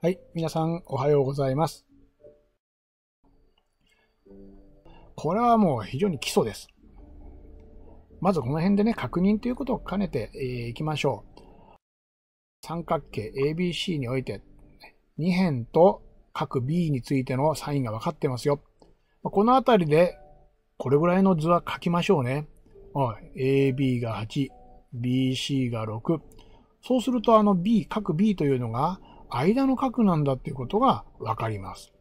はい、皆さんおはようございます。これはもう非常に基礎です。まずこの辺でね、確認ということを兼ねてい、えー、きましょう。三角形 ABC において、2辺と角 B についてのサインが分かってますよ。この辺りで、これぐらいの図は書きましょうね。AB が8、BC が6。そうすると、あの B、各 B というのが、間の角なんだっていうことがわかります。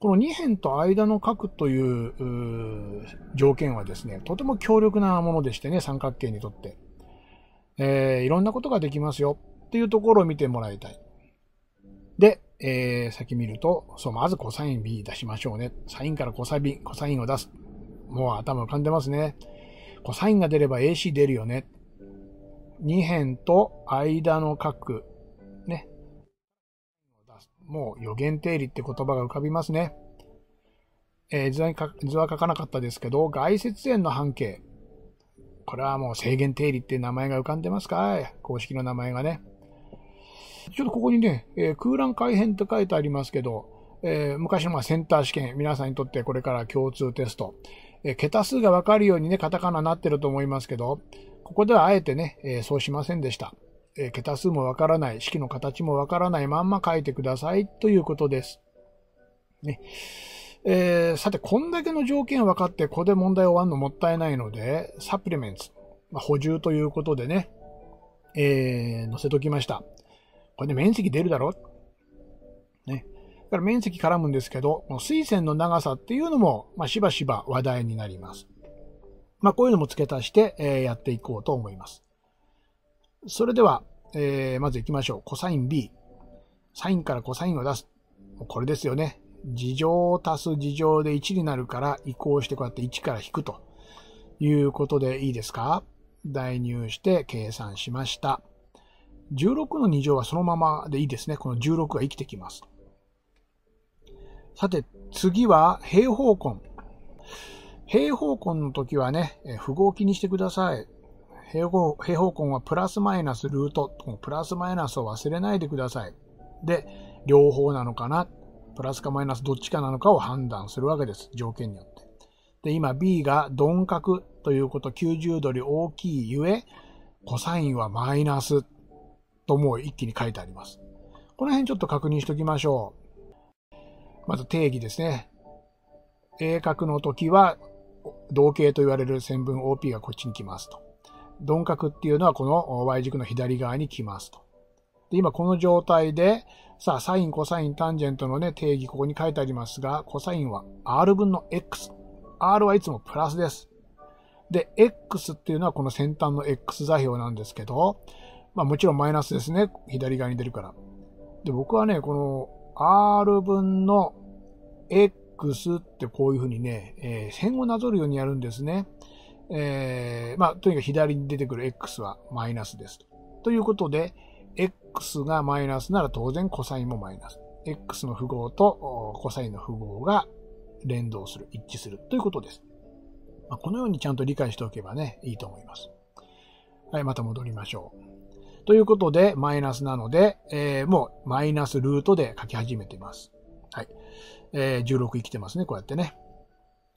この2辺と間の角という条件はですね、とても強力なものでしてね、三角形にとって。えー、いろんなことができますよっていうところを見てもらいたい。で、えー、先見ると、そう、まずコサイン B 出しましょうね。サインからコサビ、コサインを出す。もう頭浮かんでますね。コサインが出れば AC 出るよね。2辺と間の角もう予言定理って言葉が浮かびますね。えー、図は図は書かなかったですけど、外接円の半径。これはもう制限定理って名前が浮かんでますか公式の名前がね。ちょっとここにね、えー、空欄改変って書いてありますけど、えー、昔のまセンター試験、皆さんにとってこれから共通テスト。えー、桁数がわかるようにね、カタカナになってると思いますけど、ここではあえてね、えそうしませんでした。え桁数もわからない、式の形もわからないまんま書いてくださいということです。ね。えー、さて、こんだけの条件分かって、ここで問題終わるのもったいないので、サプリメンツ、まあ、補充ということでね、えー、載せときました。これで、面積出るだろね。だから面積絡むんですけど、この水線の長さっていうのも、まあ、しばしば話題になります。まあ、こういうのも付け足して、えー、やっていこうと思います。それでは、えー、まず行きましょう。コサイン B。サインからコサインを出す。これですよね。事乗を足す事乗で1になるから移行してこうやって1から引くということでいいですか代入して計算しました。16の2乗はそのままでいいですね。この16が生きてきます。さて、次は平方根。平方根の時はね、符号を気にしてください。平方平方根はプラスマイナスルート、プラスマイナスを忘れないでください。で、両方なのかな、プラスかマイナスどっちかなのかを判断するわけです。条件によって。で、今 B が鈍角ということ、90度より大きいゆえ、コサインはマイナスともう一気に書いてあります。この辺ちょっと確認しておきましょう。まず定義ですね。鋭角の時は同型と言われる線分 OP がこっちに来ますと。鈍角っていうのはこの Y 軸の左側に来ますと。で、今この状態で、さあ、サイン、コサイン、タンジェントのね、定義、ここに書いてありますが、コサインは R 分の X。R はいつもプラスです。で、X っていうのはこの先端の X 座標なんですけど、まあもちろんマイナスですね。左側に出るから。で、僕はね、この R 分の X ってこういうふうにね、えー、線をなぞるようにやるんですね。えー、まあ、とにかく左に出てくる x はマイナスです。ということで、x がマイナスなら当然コサインもマイナス。x の符号とコサインの符号が連動する、一致するということです。まあ、このようにちゃんと理解しておけばね、いいと思います。はい、また戻りましょう。ということで、マイナスなので、えー、もうマイナスルートで書き始めています。はい。えー、16生きてますね、こうやってね。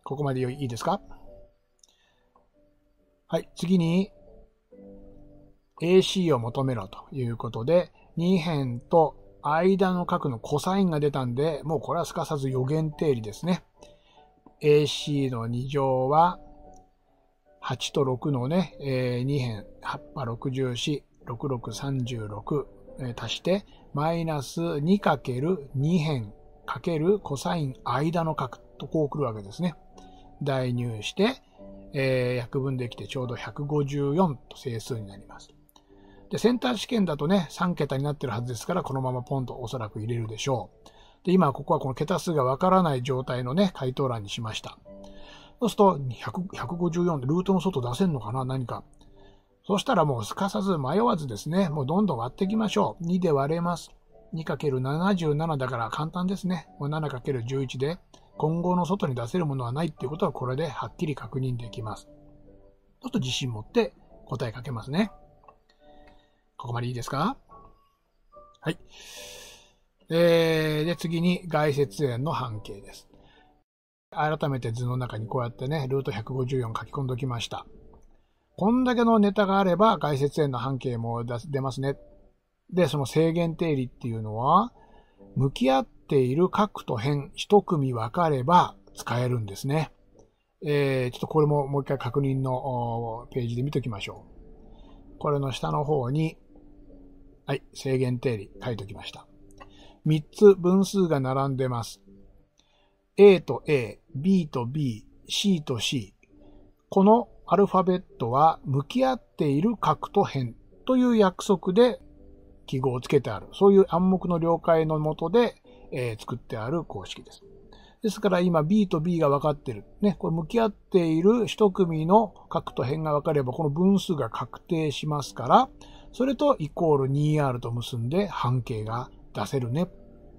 ここまでいいですかはい、次に AC を求めろということで、2辺と間の角のコサインが出たんで、もうこれはすかさず予言定理ですね。AC の2乗は、8と6のね、えー、2辺、8ぱ64、6636、えー、足して、マイナス 2×2 辺かけるコサイン間の角とこう来るわけですね。代入して、えー、約分できてちょうど154と整数になります。で、センター試験だとね、3桁になってるはずですから、このままポンとおそらく入れるでしょう。で、今ここはこの桁数がわからない状態のね、回答欄にしました。そうすると、154でルートの外出せんのかな何か。そしたらもうすかさず迷わずですね、もうどんどん割っていきましょう。2で割れます。2×77 だから簡単ですね。7×11 で今後の外に出せるものはないっていうことはこれではっきり確認できます。ちょっと自信持って答えかけますね。ここまでいいですかはい。えー、で、次に外接円の半径です。改めて図の中にこうやってね、ルート154書き込んでおきました。こんだけのネタがあれば外接円の半径も出ますね。で、その制限定理っていうのは、向き合っている角と辺一組分かれば使えるんですね。えー、ちょっとこれももう一回確認のページで見ておきましょう。これの下の方に、はい、制限定理書いておきました。3つ分数が並んでます。A と A、B と B、C と C。このアルファベットは向き合っている角と辺という約束で記号をつけてある。そういう暗黙の了解のもとでえー、作ってある公式です。ですから今 B と B が分かってる。ね、これ向き合っている一組の角と辺が分かれば、この分数が確定しますから、それとイコール 2R と結んで半径が出せるね。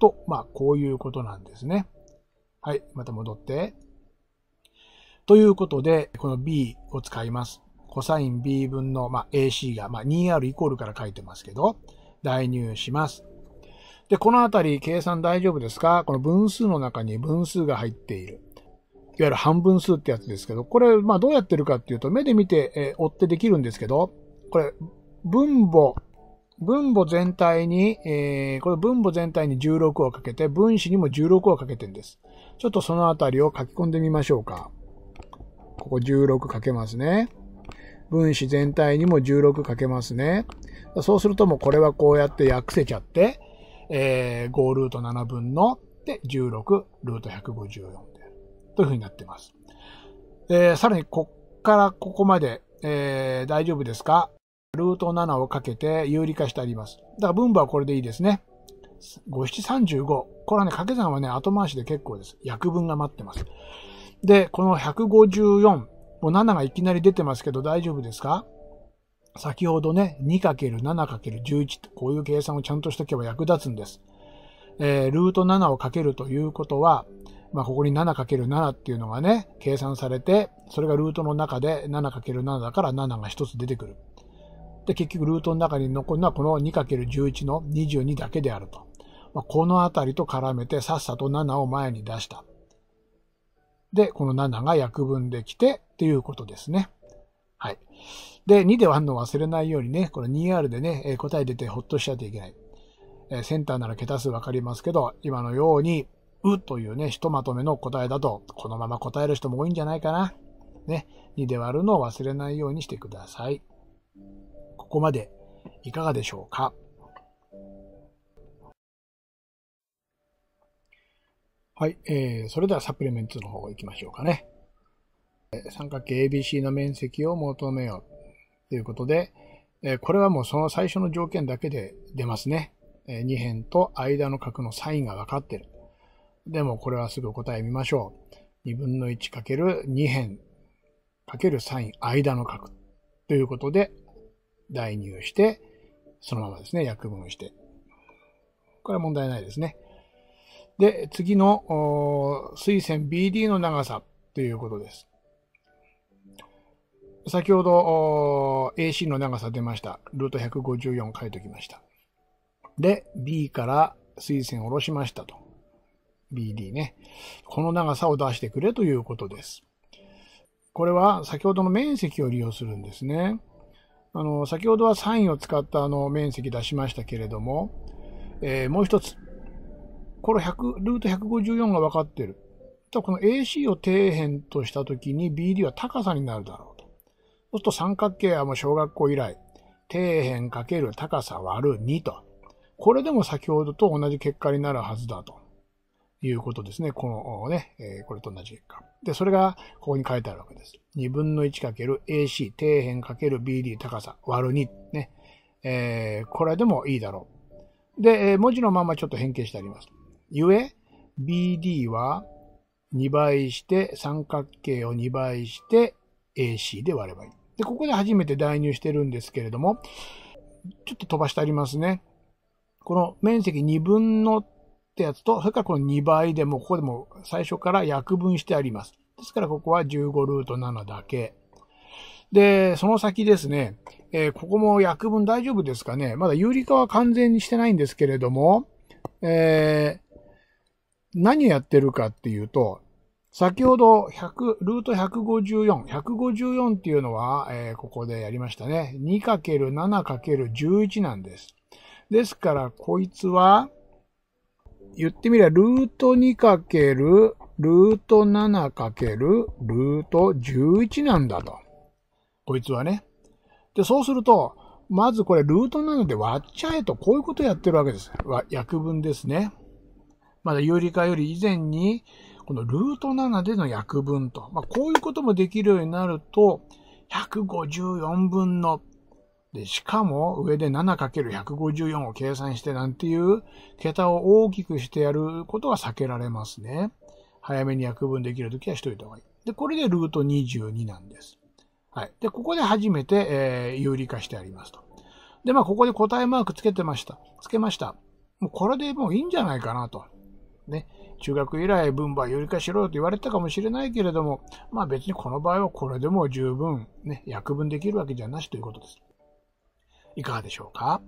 と、まあ、こういうことなんですね。はい、また戻って。ということで、この B を使います。コサイン B 分の、まあ、AC が、まあ、2R イコールから書いてますけど、代入します。で、このあたり計算大丈夫ですかこの分数の中に分数が入っている。いわゆる半分数ってやつですけど、これ、まあどうやってるかっていうと、目で見て、え追ってできるんですけど、これ、分母、分母全体に、えー、これ分母全体に16をかけて、分子にも16をかけてんです。ちょっとそのあたりを書き込んでみましょうか。ここ16かけますね。分子全体にも16かけますね。そうするともうこれはこうやって訳せちゃって、えー、5ルート7分の、で、16ルート154である。というふうになっています。で、さらに、こっからここまで、えー、大丈夫ですかルート7をかけて有理化してあります。だから分母はこれでいいですね。5735。これはね、掛け算はね、後回しで結構です。約分が待ってます。で、この154。もう7がいきなり出てますけど大丈夫ですか先ほどね、2×7×11 ってこういう計算をちゃんとしとけば役立つんです。えー、ルート7をかけるということは、まあ、ここに 7×7 っていうのがね、計算されて、それがルートの中で 7×7 だから7が1つ出てくる。で、結局ルートの中に残るのはこの 2×11 の22だけであると。まあ、このあたりと絡めてさっさと7を前に出した。で、この7が約分できてっていうことですね。はい。で、2で割るの忘れないようにね、この 2R でね、答え出てほっとしちゃいていけない。えー、センターなら桁数わかりますけど、今のように、うというね、ひとまとめの答えだと、このまま答える人も多いんじゃないかな。ね、2で割るのを忘れないようにしてください。ここまでいかがでしょうかはい、えー、それではサプリメントの方行きましょうかね。三角形 ABC の面積を求めようということで、これはもうその最初の条件だけで出ますね。2辺と間の角のサインが分かってる。でもこれはすぐ答え見ましょう。2分の1る2辺かけるサイン間の角ということで代入して、そのままですね、約分して。これは問題ないですね。で、次の垂線 BD の長さということです。先ほど AC の長さ出ました。ルート154書いておきました。で、B から水線を下ろしましたと。BD ね。この長さを出してくれということです。これは先ほどの面積を利用するんですね。あの、先ほどはサインを使ったあの面積出しましたけれども、えー、もう一つ。この100、ルート154が分かってる。この AC を底辺としたときに BD は高さになるだろう。そうすると三角形はもう小学校以来、底辺かける高さ割る2と。これでも先ほどと同じ結果になるはずだということですね。このね、えこれと同じ結果。で、それがここに書いてあるわけです。2分の 1×AC 底辺 ×BD 高さ割る2。ね。えー、これでもいいだろう。で、え文字のままちょっと変形してあります。ゆえ、BD は2倍して、三角形を2倍して、AC で割ればいい。で、ここで初めて代入してるんですけれども、ちょっと飛ばしてありますね。この面積2分のってやつと、それからこの2倍でも、ここでも最初から約分してあります。ですからここは15ルート7だけ。で、その先ですね、えー、ここも約分大丈夫ですかね。まだ有理化は完全にしてないんですけれども、えー、何をやってるかっていうと、先ほど100、ルート154。154っていうのは、えー、ここでやりましたね。2×7×11 なんです。ですから、こいつは、言ってみれば、ルート 2× ルート 7× ルート11なんだと。こいつはね。で、そうすると、まずこれ、ルート7で割っちゃえと、こういうことやってるわけです。約分ですね。まだ有理化より以前に、このルート7での約分と、まあ、こういうこともできるようになると、154分の、で、しかも上で 7×154 を計算してなんていう桁を大きくしてやることは避けられますね。早めに約分できるときはしといた方がいい。で、これでルート22なんです。はい。で、ここで初めて、えー、有理化してありますと。で、まあ、ここで答えマークつけてました。つけました。もうこれでもういいんじゃないかなと。ね、中学以来分はよりかしろと言われたかもしれないけれども、まあ別にこの場合はこれでも十分ね、約分できるわけじゃなしということです。いかがでしょうか